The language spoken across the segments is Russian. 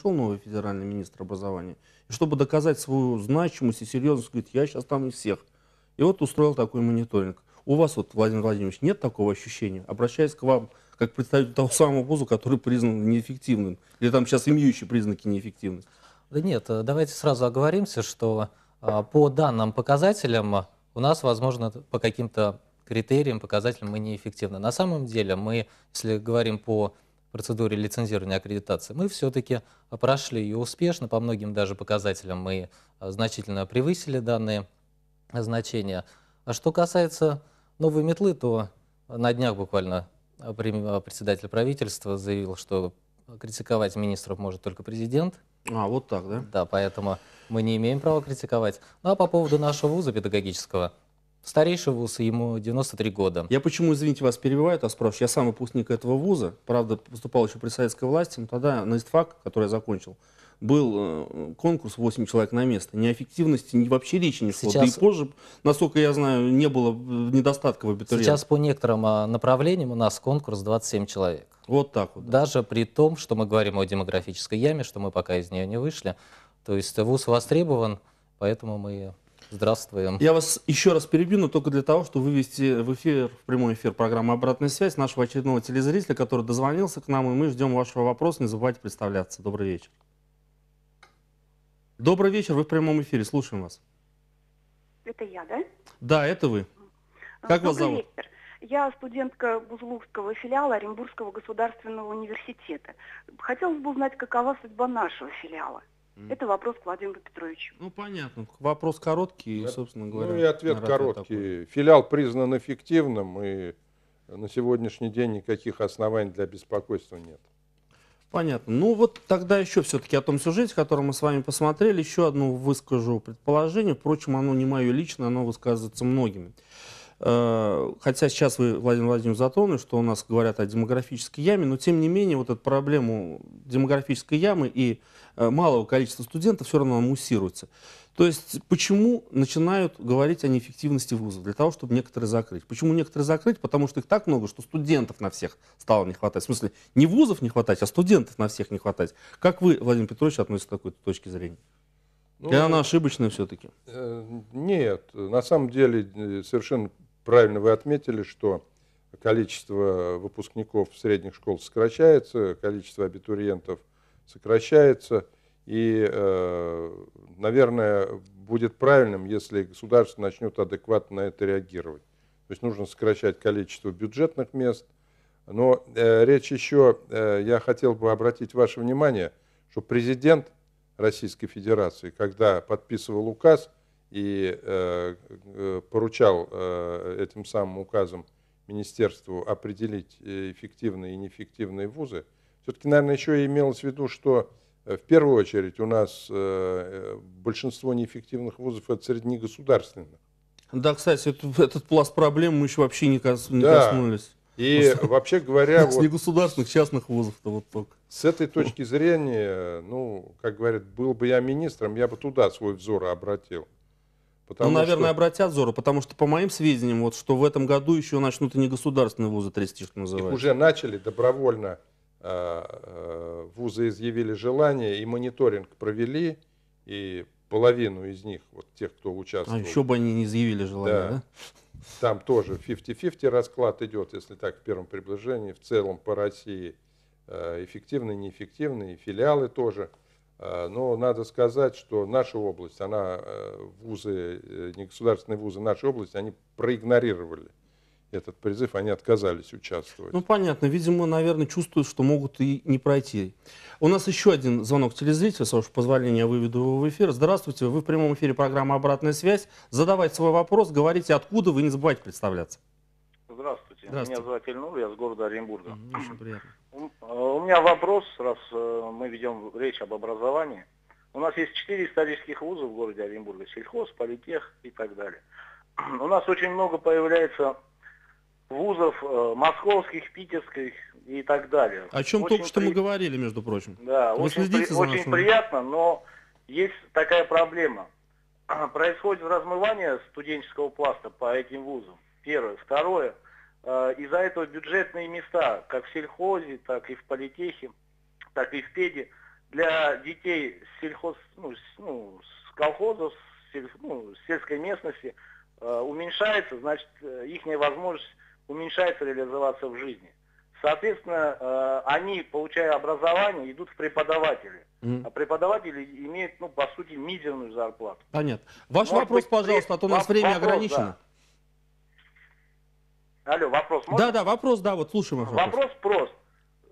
пришел новый федеральный министр образования, и чтобы доказать свою значимость и серьезность, говорит, я сейчас там из всех. И вот устроил такой мониторинг. У вас, вот, Владимир Владимирович, нет такого ощущения? Обращаясь к вам, как представитель того самого вуза, который признан неэффективным, или там сейчас имеющие признаки неэффективности? Да нет, э, давайте сразу оговоримся, что а, по данным показателям у нас, возможно, по каким-то критериям, показателям мы неэффективны. На самом деле мы, если говорим по процедуре лицензирования аккредитации, мы все-таки прошли ее успешно, по многим даже показателям мы а, значительно превысили данные значения. А что касается новой метлы, то на днях буквально а, а, председатель правительства заявил, что критиковать министров может только президент. А, вот так, да? Да, поэтому мы не имеем права критиковать. Ну а по поводу нашего вуза педагогического, Старейший вуз, ему 93 года. Я почему, извините, вас перебиваю, а спрашиваю. Я сам выпускник этого вуза, правда, поступал еще при советской власти, но тогда на ИСТФАК, который я закончил, был э, конкурс 8 человек на место. Ни эффективности ни вообще речи не шло. Сейчас... Да и позже, насколько я знаю, не было э, недостатка в абитуриентах. Сейчас по некоторым а, направлениям у нас конкурс 27 человек. Вот так вот. Да. Даже при том, что мы говорим о демографической яме, что мы пока из нее не вышли. То есть ВУЗ востребован, поэтому мы Здравствуем. Я вас еще раз перебью, но только для того, чтобы вывести в эфир, в прямой эфир программы «Обратная связь» нашего очередного телезрителя, который дозвонился к нам, и мы ждем вашего вопроса. Не забывайте представляться. Добрый вечер. Добрый вечер, вы в прямом эфире, слушаем вас. Это я, да? Да, это вы. Как Добрый вас зовут? Вечер. Я студентка Бузулукского филиала Оренбургского государственного университета. Хотелось бы узнать, какова судьба нашего филиала. Это вопрос к Владимиру Петровичу. Ну, понятно. Вопрос короткий, да. собственно ну говоря. Ну и ответ короткий. Такой. Филиал признан эффективным, и на сегодняшний день никаких оснований для беспокойства нет. Понятно. Ну вот тогда еще все-таки о том сюжете, который мы с вами посмотрели, еще одно выскажу предположение. Впрочем, оно не мое личное, оно высказывается многими. Э, хотя сейчас вы, Владимир Владимирович, затронули, что у нас говорят о демографической яме, но тем не менее вот эту проблему демографической ямы и э, малого количества студентов все равно муссируется. То есть почему начинают говорить о неэффективности вузов? Для того, чтобы некоторые закрыть. Почему некоторые закрыть? Потому что их так много, что студентов на всех стало не хватать. В смысле, не вузов не хватать, а студентов на всех не хватать. Как вы, Владимир Петрович, относитесь к такой точке зрения? Ну, Или ну, она ошибочная все-таки? Э, нет, на самом деле совершенно правильно вы отметили, что количество выпускников средних школ сокращается, количество абитуриентов сокращается. И, э, наверное, будет правильным, если государство начнет адекватно на это реагировать. То есть нужно сокращать количество бюджетных мест. Но э, речь еще, э, я хотел бы обратить ваше внимание, что президент Российской Федерации, когда подписывал указ – и э, э, поручал э, этим самым указом министерству определить э, эффективные и неэффективные вузы, все-таки, наверное, еще и имелось в виду, что э, в первую очередь у нас э, большинство неэффективных вузов это среди негосударственных. Да, кстати, этот, этот пласт проблем мы еще вообще не, кос, не да. коснулись. И ну, вообще говоря... С вот, негосударственных частных вузов-то вот только. С этой точки зрения, ну, как говорят, был бы я министром, я бы туда свой взор обратил ну, наверное, что... обратят зору, а потому что, по моим сведениям, вот что в этом году еще начнут и не государственные вузы трясти, что называется. Их уже начали добровольно, а, а, вузы изъявили желание, и мониторинг провели, и половину из них, вот тех, кто участвовал. А еще бы они не изъявили желание, да? да? Там тоже 50-50 расклад идет, если так, в первом приближении, в целом по России э, эффективные, неэффективные, филиалы тоже – Э, но надо сказать, что наша область, она, э, вузы, э, негосударственные вузы нашей области, они проигнорировали этот призыв, они отказались участвовать. Ну, понятно. Видимо, наверное, чувствуют, что могут и не пройти. У нас еще один звонок телезрителя, с вашего позволения, я выведу его в эфир. Здравствуйте, вы в прямом эфире программы «Обратная связь». Задавайте свой вопрос, говорите, откуда вы, не забывайте представляться. Здравствуйте. Здравствуйте. Меня зовут Ильнур, я с города Оренбурга. Очень приятно. Э, у меня вопрос, раз э, мы ведем речь об образовании. У нас есть четыре исторических вуза в городе Оренбурге, сельхоз, политех и так далее. У нас очень много появляется вузов э, московских, питерских и так далее. О чем очень только что при... мы говорили, между прочим. Да, Вы очень, при... очень нашим... приятно, но есть такая проблема. Происходит размывание студенческого пласта по этим вузам. Первое. Второе – Э, из-за этого бюджетные места, как в сельхозе, так и в политехе, так и в педе, для детей с сельхоз, ну, с, ну, с колхозов, с, ну, с сельской местности э, уменьшается, значит, э, их возможность уменьшается реализоваться в жизни. Соответственно, они, получая образование, идут в преподаватели. Mm. А преподаватели имеют, ну, по сути, мизерную зарплату. Понятно. Ваш Может вопрос, быть, пожалуйста, а то у нас вопрос, время ограничено. Да. Алло, вопрос можно? Да, да, вопрос, да, вот слушаем вопрос. Вопрос прост.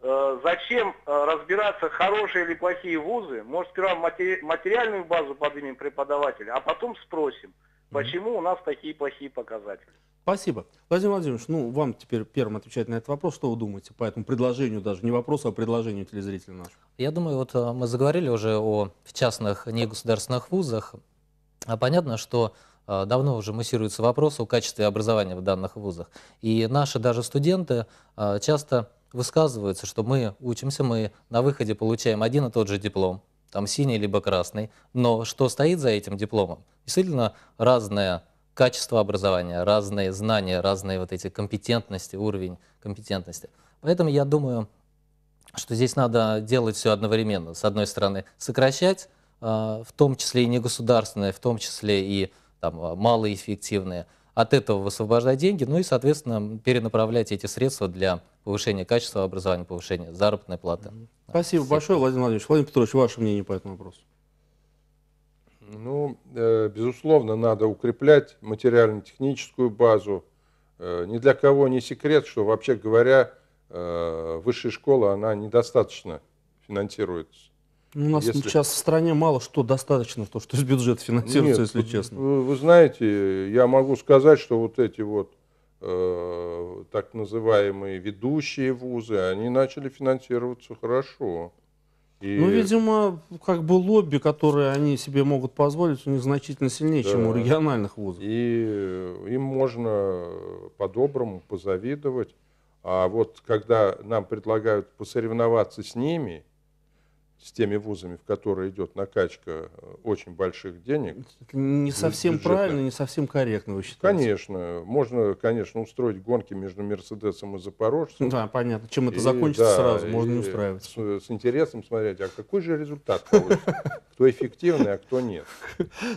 Э, зачем э, разбираться, хорошие или плохие вузы? Может, сперва материальную базу поднимем преподавателя, а потом спросим, почему у нас такие плохие показатели. Спасибо. Владимир Владимирович, ну, вам теперь первым отвечать на этот вопрос. Что вы думаете по этому предложению даже? Не вопрос, а предложению телезрителя нашего. Я думаю, вот э, мы заговорили уже о в частных негосударственных вузах. А понятно, что Э, давно уже муссируется вопрос о качестве образования в данных вузах. И наши даже студенты э, часто высказываются, что мы учимся, мы на выходе получаем один и тот же диплом, там синий либо красный, но что стоит за этим дипломом? Действительно разное качество образования, разные знания, разные вот эти компетентности, уровень компетентности. Поэтому я думаю, что здесь надо делать все одновременно. С одной стороны, сокращать, э, в том числе и негосударственное, в том числе и там, а, малоэффективные. От этого высвобождать деньги, ну и, соответственно, перенаправлять эти средства для повышения качества образования, повышения заработной платы. Спасибо Все. большое, Владимир Владимирович. Владимир Петрович, ваше мнение по этому вопросу? Ну, э, безусловно, надо укреплять материально-техническую базу. Э, ни для кого не секрет, что, вообще говоря, э, высшая школа, она недостаточно финансируется. Ну, у нас если... сейчас в стране мало что достаточно, то, что из бюджета финансируется, Нет, если честно. Вы, вы знаете, я могу сказать, что вот эти вот э, так называемые ведущие вузы, они начали финансироваться хорошо. И... Ну, видимо, как бы лобби, которое они себе могут позволить, у значительно сильнее, да. чем у региональных вузов. И э, им можно по-доброму позавидовать. А вот когда нам предлагают посоревноваться с ними – с теми вузами, в которые идет накачка э, очень больших денег. Не совсем правильно, не совсем корректно вы считаете. Конечно. Можно, конечно, устроить гонки между Мерседесом и Запорожцем. Да, понятно. Чем это и, закончится да, сразу, можно не устраивать. С, с интересом смотреть, а какой же результат получится? Кто эффективный, а кто нет.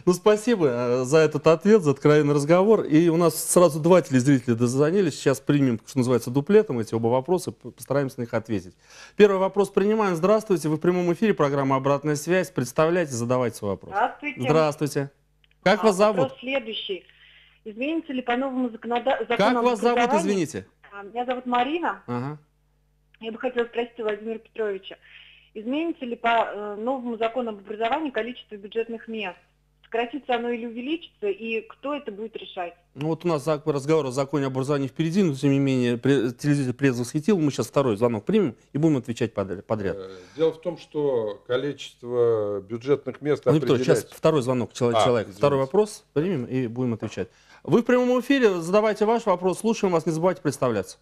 Ну, спасибо э, за этот ответ, за откровенный разговор. И у нас сразу два телезрителя дозвонились. Сейчас примем, что называется, дуплетом эти оба вопроса, постараемся на них ответить. Первый вопрос принимаем. Здравствуйте, вы в прямом прямом эфире программа «Обратная связь». Представляйте, задавайте свой вопрос. Здравствуйте. Здравствуйте. Как а, вас зовут? Вопрос следующий. Изменится ли по новому законодательству? Как вас зовут, извините? А, меня зовут Марина. Ага. Я бы хотела спросить у Владимира Петровича. Изменится ли по э, новому закону об образовании количество бюджетных мест? сократится оно или увеличится, и кто это будет решать. Ну вот у нас разговор о законе об образовании впереди, но тем не менее телевизор предвосхитил. Мы сейчас второй звонок примем и будем отвечать подряд. Э, дело в том, что количество бюджетных мест ну, определяется... Сейчас второй звонок человек, а, человек. второй вопрос примем и будем отвечать. Вы в прямом эфире, задавайте ваш вопрос, слушаем вас, не забывайте представляться.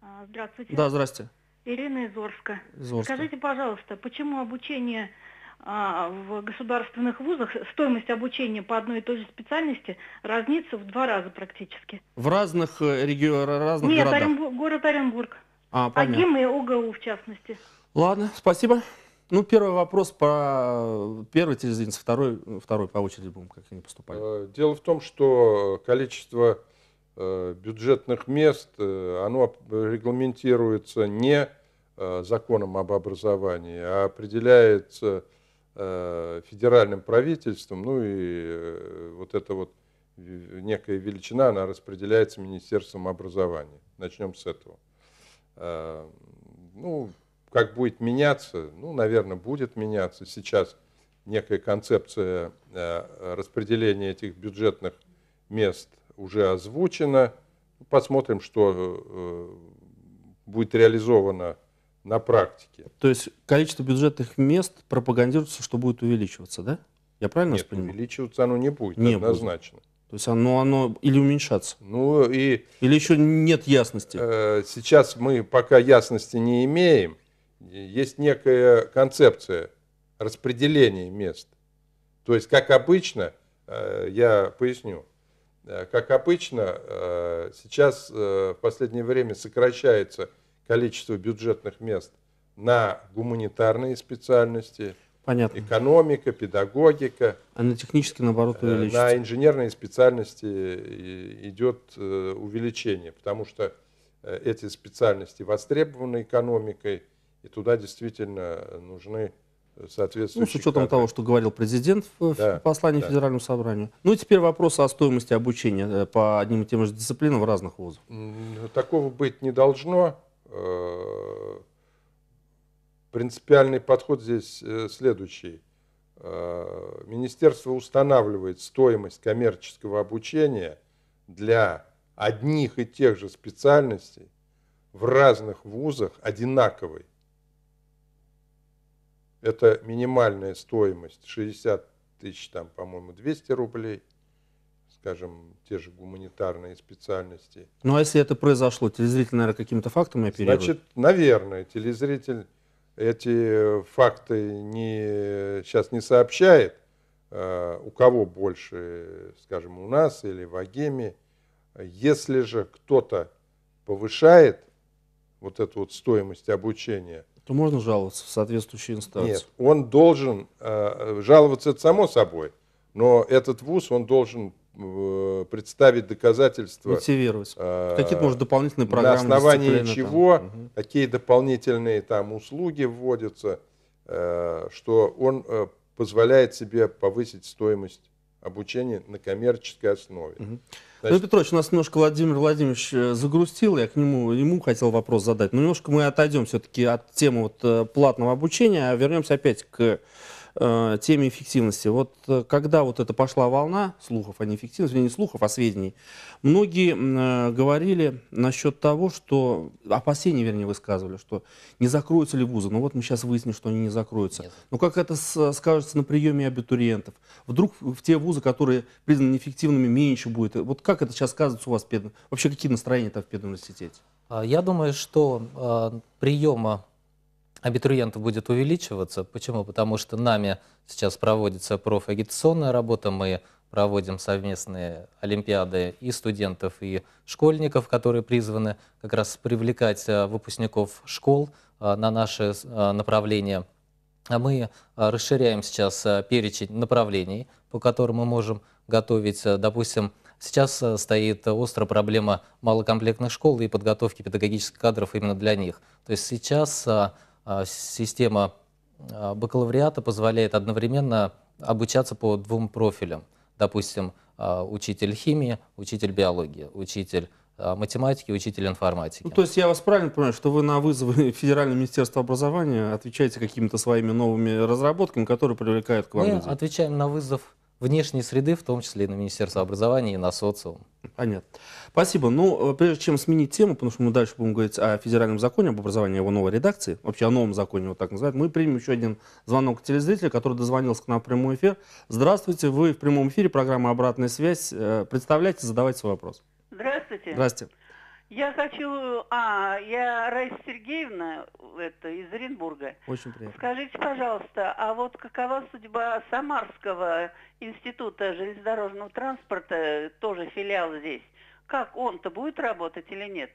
А, здравствуйте. Да, здрасте. Ирина из Скажите, пожалуйста, почему обучение а, в государственных вузах стоимость обучения по одной и той же специальности разнится в два раза практически. В разных э, регионах, разных Нет, городах? Нет, город Оренбург. А, АГИМ и ОГУ в частности. Ладно, спасибо. Ну, первый вопрос про первый телезринец, второй, второй по очереди будем, как они поступали. Э, дело в том, что количество э, бюджетных мест, оно регламентируется не законом об образовании, а определяется Э, федеральным правительством, ну и э, вот эта вот некая величина, она распределяется Министерством образования. Начнем с этого. Э, ну, как будет меняться? Ну, наверное, будет меняться. Сейчас некая концепция распределения этих бюджетных мест уже озвучена. Посмотрим, что будет реализовано на практике. То есть количество бюджетных мест пропагандируется, что будет увеличиваться, да? Я правильно Нет, воспринимаю? увеличиваться оно не будет, не однозначно. Будет. То есть оно, оно или уменьшаться? Ну и... Или еще нет ясности? Э, сейчас мы пока ясности не имеем. Есть некая концепция распределения мест. То есть, как обычно, э, я поясню, э, как обычно, э, сейчас э, в последнее время сокращается количество бюджетных мест на гуманитарные специальности. Понятно. Экономика, педагогика. А на технические, наоборот, э, увеличится. На инженерные специальности э, идет э, увеличение, потому что эти специальности востребованы экономикой, и туда действительно нужны соответствующие... Ну, с учетом кадры. того, что говорил президент в да, послании да. Федеральному собранию. Ну и теперь вопрос о стоимости обучения по одним и тем же дисциплинам в разных вузах. Такого быть не должно. Э, принципиальный подход здесь э, следующий. Э, министерство устанавливает стоимость коммерческого обучения для одних и тех же специальностей в разных вузах одинаковой. Это минимальная стоимость 60 тысяч, там, по-моему, 200 рублей – скажем, те же гуманитарные специальности. Ну а если это произошло, телезритель, наверное, каким-то фактом оперирует? Значит, наверное, телезритель эти факты не, сейчас не сообщает, э, у кого больше, скажем, у нас или в Агеме. Если же кто-то повышает вот эту вот стоимость обучения, то можно жаловаться в соответствующие инстанции. Нет, он должен э, жаловаться это само собой, но этот вуз он должен Э, представить доказательства. Мотивировать. Э, Какие-то, может, дополнительные программы. На основании чего, там. Угу. какие дополнительные там услуги вводятся, э, что он э, позволяет себе повысить стоимость обучения на коммерческой основе. Значит... Ну, Петрович, у нас немножко Владимир Владимирович загрустил, я к нему, ему хотел вопрос задать, но немножко мы отойдем все-таки от темы вот платного обучения, а вернемся опять к э, теме эффективности. Вот э, когда вот эта пошла волна слухов, о а неэффективности, не слухов, а сведений, многие э, говорили насчет того, что опасения, вернее, высказывали, что не закроются ли вузы. Ну вот мы сейчас выясним, что они не закроются. Нет. Но как это с, скажется на приеме абитуриентов? Вдруг в те вузы, которые признаны неэффективными, меньше будет? Вот как это сейчас сказывается у вас? Вообще какие настроения там в педуниверситете? А, я думаю, что э, приема абитуриентов будет увеличиваться. Почему? Потому что нами сейчас проводится профагитационная работа, мы проводим совместные олимпиады и студентов, и школьников, которые призваны как раз привлекать э, выпускников школ э, на наши э, направления. А мы расширяем сейчас перечень направлений, по которым мы можем готовить, допустим, Сейчас стоит острая проблема малокомплектных школ и подготовки педагогических кадров именно для них. То есть сейчас а, система а, бакалавриата позволяет одновременно обучаться по двум профилям. Допустим, а, учитель химии, учитель биологии, учитель математики, учитель информатики. Ну, то есть я вас правильно понимаю, что вы на вызовы Федерального министерства образования отвечаете какими-то своими новыми разработками, которые привлекают к вам Мы людей? отвечаем на вызов внешней среды, в том числе и на Министерство образования, и на социум. Понятно. Спасибо. Ну, э, прежде чем сменить тему, потому что мы дальше будем говорить о федеральном законе, об образовании его новой редакции, вообще о новом законе, вот так называют, мы примем еще один звонок телезрителя, который дозвонился к нам в прямой эфир. Здравствуйте, вы в прямом эфире, программа «Обратная связь». Э, Представляйте, задавайте свой вопрос. Здравствуйте. Здравствуйте. Я хочу... А, я Раиса Сергеевна это, из Оренбурга. Очень приятно. Скажите, пожалуйста, а вот какова судьба Самарского института железнодорожного транспорта, тоже филиал здесь? Как он-то будет работать или нет?